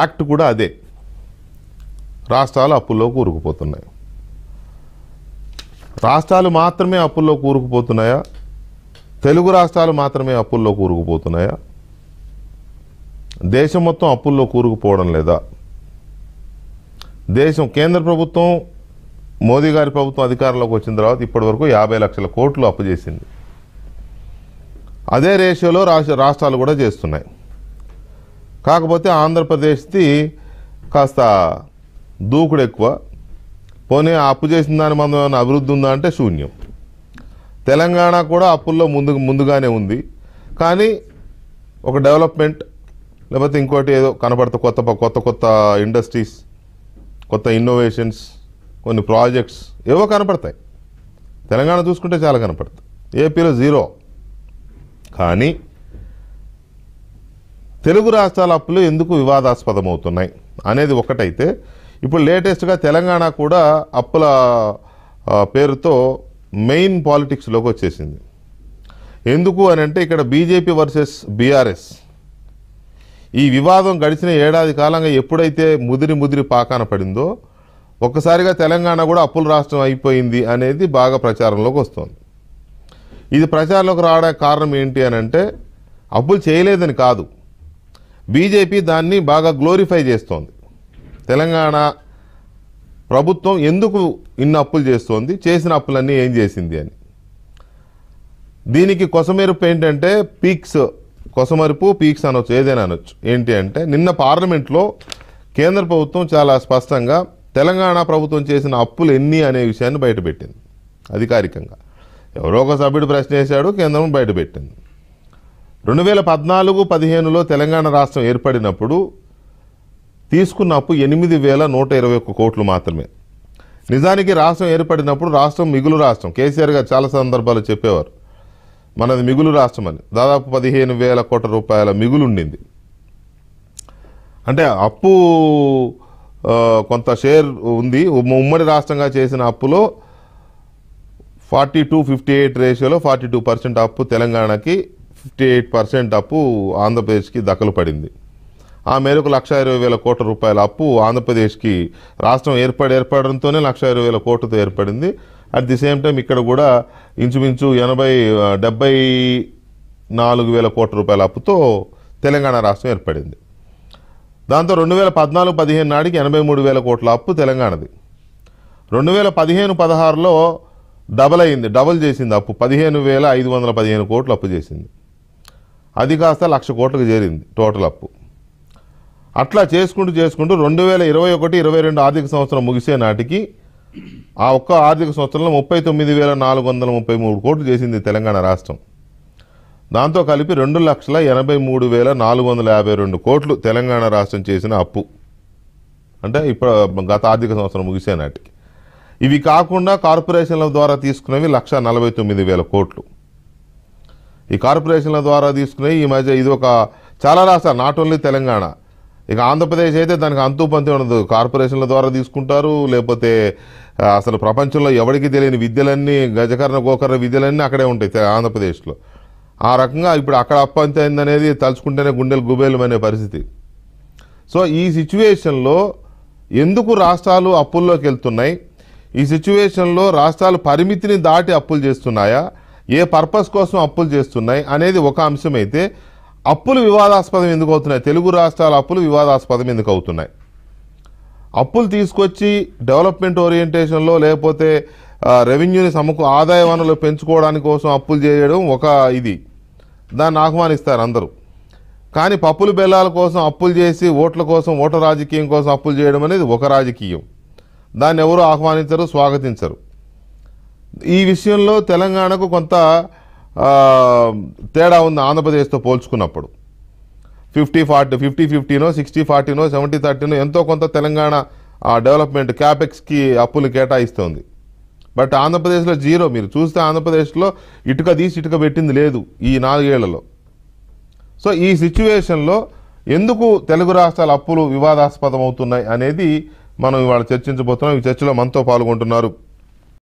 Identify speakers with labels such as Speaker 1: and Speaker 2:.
Speaker 1: act కూడా అదే రాష్ట్రాలు అప్పుల్లో కూరుకుపోతున్నాయి రాష్ట్రాలు మాత్రమే అప్పుల్లో కూరుకుపోతున్నాయా తెలుగు రాష్ట్రాలు మాత్రమే అప్పుల్లో కూరుకుపోతున్నాయా దేశం మొత్తం అప్పుల్లో కూరుకుపోవడం లేదా దేశం కేంద్ర ప్రభుత్వం మోదీ గారి ప్రభుత్వం అధికారంలోకి వచ్చిన తర్వాత ఇప్పటివరకు యాభై లక్షల కోట్లు అప్పు చేసింది అదే రేషియోలో రాష్ట్రాలు కూడా చేస్తున్నాయి కాకపోతే ఆంధ్రప్రదేశ్ది కాస్త దూకుడు ఎక్కువ పోనీ అప్పు చేసిన దాని మనం ఏమైనా అభివృద్ధి ఉందా అంటే శూన్యం తెలంగాణ కూడా అప్పుల్లో ముందు ముందుగానే ఉంది కానీ ఒక డెవలప్మెంట్ లేకపోతే ఇంకోటి ఏదో కనబడతా కొత్త కొత్త కొత్త ఇండస్ట్రీస్ కొత్త ఇన్నోవేషన్స్ కొన్ని ప్రాజెక్ట్స్ ఏవో కనపడతాయి తెలంగాణ చూసుకుంటే చాలా కనపడతాయి ఏపీలో జీరో కానీ తెలుగు రాష్ట్రాల అప్పులు ఎందుకు వివాదాస్పదం అవుతున్నాయి అనేది ఒకటైతే ఇప్పుడు లేటెస్ట్గా తెలంగాణ కూడా అప్పుల పేరుతో మెయిన్ పాలిటిక్స్లోకి వచ్చేసింది ఎందుకు అని అంటే ఇక్కడ బీజేపీ వర్సెస్ బీఆర్ఎస్ ఈ వివాదం గడిచిన ఏడాది కాలంగా ఎప్పుడైతే ముదిరి ముదిరి పాకాన పడిందో ఒక్కసారిగా తెలంగాణ కూడా అప్పుల రాష్ట్రం అయిపోయింది అనేది బాగా ప్రచారంలోకి వస్తుంది ఇది ప్రచారంలోకి రావడానికి కారణం ఏంటి అని అంటే అప్పులు చేయలేదని కాదు బీజేపీ దాన్ని బాగా గ్లోరిఫై చేస్తోంది తెలంగాణ ప్రభుత్వం ఎందుకు ఇన్ని అప్పులు చేస్తోంది చేసిన అప్పులన్నీ ఏం చేసింది అని దీనికి కొసమెరుపు ఏంటంటే పీక్స్ కొసమెరుపు పీక్స్ అనొచ్చు ఏదైనా అనొచ్చు ఏంటి అంటే నిన్న పార్లమెంట్లో కేంద్ర ప్రభుత్వం చాలా స్పష్టంగా తెలంగాణ ప్రభుత్వం చేసిన అప్పులు ఎన్ని అనే విషయాన్ని బయటపెట్టింది అధికారికంగా ఎవరో ఒక సభ్యుడు ప్రశ్న వేశాడు కేంద్రం బయటపెట్టింది రెండు వేల పద్నాలుగు పదిహేనులో తెలంగాణ రాష్ట్రం ఏర్పడినప్పుడు తీసుకున్న అప్పు ఎనిమిది వేల నూట ఇరవై ఒక్క కోట్లు మాత్రమే నిజానికి రాష్ట్రం ఏర్పడినప్పుడు రాష్ట్రం మిగులు రాష్ట్రం కేసీఆర్ గారు చాలా సందర్భాలు చెప్పేవారు మనది మిగులు రాష్ట్రం అని దాదాపు పదిహేను వేల కోట్ల రూపాయల మిగులు ఉండింది అంటే అప్పు కొంత షేర్ ఉంది ఉమ్మడి రాష్ట్రంగా చేసిన అప్పులో ఫార్టీ టూ ఫిఫ్టీ ఎయిట్ రేషియోలో ఫార్టీ టూ పర్సెంట్ అప్పు తెలంగాణకి ఫిఫ్టీ ఎయిట్ పర్సెంట్ అప్పు ఆంధ్రప్రదేశ్కి దఖలు పడింది ఆ మేరకు లక్ష ఇరవై వేల కోట్ల రూపాయల అప్పు ఆంధ్రప్రదేశ్కి రాష్ట్రం ఏర్పడి ఏర్పడడంతోనే లక్ష ఇరవై వేల కోట్లతో ఏర్పడింది అట్ ది సేమ్ టైం ఇక్కడ కూడా ఇంచుమించు ఎనభై డెబ్బై నాలుగు వేల కోట్ల రూపాయల అప్పుతో తెలంగాణ రాష్ట్రం ఏర్పడింది దాంతో రెండు వేల పద్నాలుగు పదిహేను నాటికి ఎనభై మూడు వేల కోట్ల అప్పు తెలంగాణది రెండు వేల పదిహేను పదహారులో డబల్ అయింది డబల్ చేసింది అప్పు పదిహేను వేల ఐదు వందల పదిహేను కోట్లు అప్పు చేసింది అది కాస్త లక్ష కోట్లకు చేరింది టోటల్ అప్పు అట్లా చేసుకుంటూ చేసుకుంటూ రెండు వేల ఇరవై ఒకటి ఇరవై రెండు ఆర్థిక సంవత్సరం ముగిసే నాటికి ఆ ఒక్క ఆర్థిక సంవత్సరంలో ముప్పై తొమ్మిది వేల నాలుగు వందల ముప్పై మూడు కోట్లు చేసింది తెలంగాణ రాష్ట్రం దాంతో కలిపి రెండు లక్షల ఎనభై మూడు వేల నాలుగు వందల యాభై రెండు కోట్లు తెలంగాణ రాష్ట్రం చేసిన అప్పు అంటే ఇప్పుడు గత ఆర్థిక సంవత్సరం ముగిసే నాటికి ఇవి కాకుండా కార్పొరేషన్ల ద్వారా తీసుకున్నవి లక్ష నలభై తొమ్మిది వేల కోట్లు ఈ కార్పొరేషన్ల ద్వారా తీసుకునే ఈ మధ్య ఇది ఒక చాలా రాష్ట్రాలు నాట్ ఓన్లీ తెలంగాణ ఇక ఆంధ్రప్రదేశ్ అయితే దానికి అంతు పంతి ఉండదు కార్పొరేషన్ల ద్వారా తీసుకుంటారు లేకపోతే అసలు ప్రపంచంలో ఎవరికి తెలియని విద్యలన్నీ గజకర్ణ గోకర్ణ విద్యలన్నీ అక్కడే ఉంటాయి ఆంధ్రప్రదేశ్లో ఆ రకంగా ఇప్పుడు అక్కడ అప్పంతి అయిందనేది తలుచుకుంటేనే గుండెలు గుబేలు అనే పరిస్థితి సో ఈ సిచ్యువేషన్లో ఎందుకు రాష్ట్రాలు అప్పుల్లోకి వెళ్తున్నాయి ఈ సిచ్యువేషన్లో రాష్ట్రాలు పరిమితిని దాటి అప్పులు చేస్తున్నాయా ఏ పర్పస్ కోసం అప్పులు చేస్తున్నాయి అనేది ఒక అంశమైతే అప్పులు వివాదాస్పదం ఎందుకు అవుతున్నాయి తెలుగు రాష్ట్రాల అప్పులు వివాదాస్పదం ఎందుకు అవుతున్నాయి అప్పులు తీసుకొచ్చి డెవలప్మెంట్ ఓరియంటేషన్లో లేకపోతే రెవెన్యూని సమకు ఆదాయ వనరులు పెంచుకోవడానికి కోసం అప్పులు చేయడం ఒక ఇది దాన్ని ఆహ్వానిస్తారు అందరూ కానీ పప్పులు బెల్లాల కోసం అప్పులు చేసి ఓట్ల కోసం ఓటర్ రాజకీయం కోసం అప్పులు చేయడం అనేది ఒక రాజకీయం దాన్ని ఎవరు ఆహ్వానించరు స్వాగతించరు ఈ విషయంలో తెలంగాణకు కొంత తేడా ఉంది ఆంధ్రప్రదేశ్తో పోల్చుకున్నప్పుడు ఫిఫ్టీ ఫార్టీ ఫిఫ్టీ ఫిఫ్టీనో సిక్స్టీ ఫార్టీనో సెవెంటీ థర్టీనో ఎంతో కొంత తెలంగాణ డెవలప్మెంట్ క్యాపెక్స్కి అప్పులు కేటాయిస్తోంది బట్ ఆంధ్రప్రదేశ్లో జీరో మీరు చూస్తే ఆంధ్రప్రదేశ్లో ఇటుక తీసి ఇటుక పెట్టింది లేదు ఈ నాలుగేళ్లలో సో ఈ సిచ్యువేషన్లో ఎందుకు తెలుగు రాష్ట్రాల అప్పులు వివాదాస్పదం అవుతున్నాయి అనేది మనం ఇవాళ చర్చించబోతున్నాం ఈ చర్చలో మనతో పాల్గొంటున్నారు